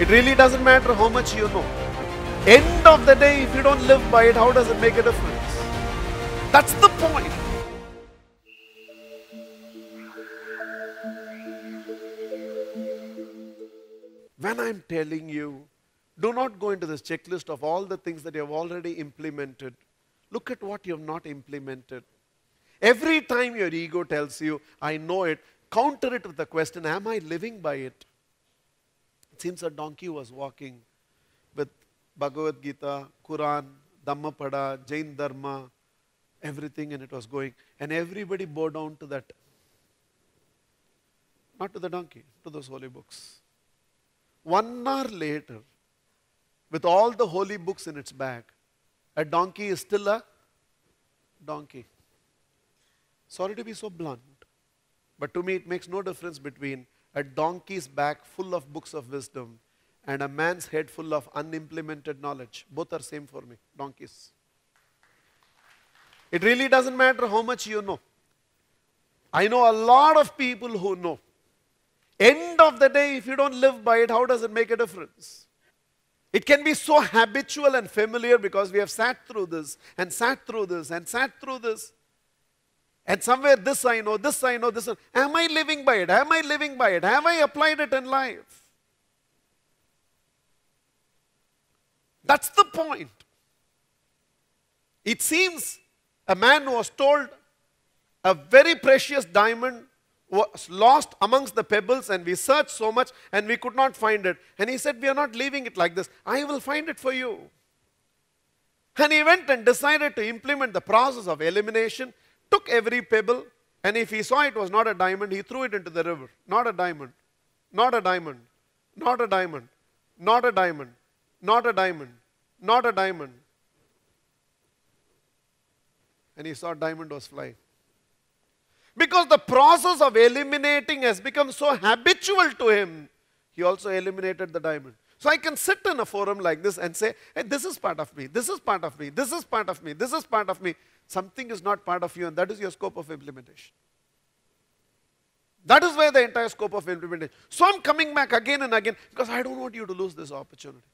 It really doesn't matter how much you know. End of the day, if you don't live by it, how does it make a difference? That's the point. When I'm telling you, do not go into this checklist of all the things that you have already implemented. Look at what you have not implemented. Every time your ego tells you, I know it, counter it with the question, Am I living by it? seems a donkey was walking with Bhagavad Gita, Quran, Dhammapada, Jain Dharma, everything, and it was going. And everybody bowed down to that. Not to the donkey, to those holy books. One hour later, with all the holy books in its bag, a donkey is still a donkey. Sorry to be so blunt, but to me it makes no difference between a donkey's back full of books of wisdom, and a man's head full of unimplemented knowledge. Both are same for me, donkeys. It really doesn't matter how much you know. I know a lot of people who know. End of the day, if you don't live by it, how does it make a difference? It can be so habitual and familiar because we have sat through this and sat through this and sat through this. And somewhere this I know, this I know, this I know. Am I living by it? Am I living by it? Have I applied it in life? That's the point. It seems a man was told a very precious diamond was lost amongst the pebbles and we searched so much and we could not find it. And he said, we are not leaving it like this. I will find it for you. And he went and decided to implement the process of elimination took every pebble, and if he saw it was not a diamond, he threw it into the river. Not a diamond, not a diamond, not a diamond, not a diamond, not a diamond, not a diamond. And he saw diamond was flying. Because the process of eliminating has become so habitual to him, he also eliminated the diamond. So I can sit in a forum like this and say, hey, this is part of me, this is part of me, this is part of me, this is part of me. Something is not part of you and that is your scope of implementation. That is where the entire scope of implementation. So I'm coming back again and again because I don't want you to lose this opportunity.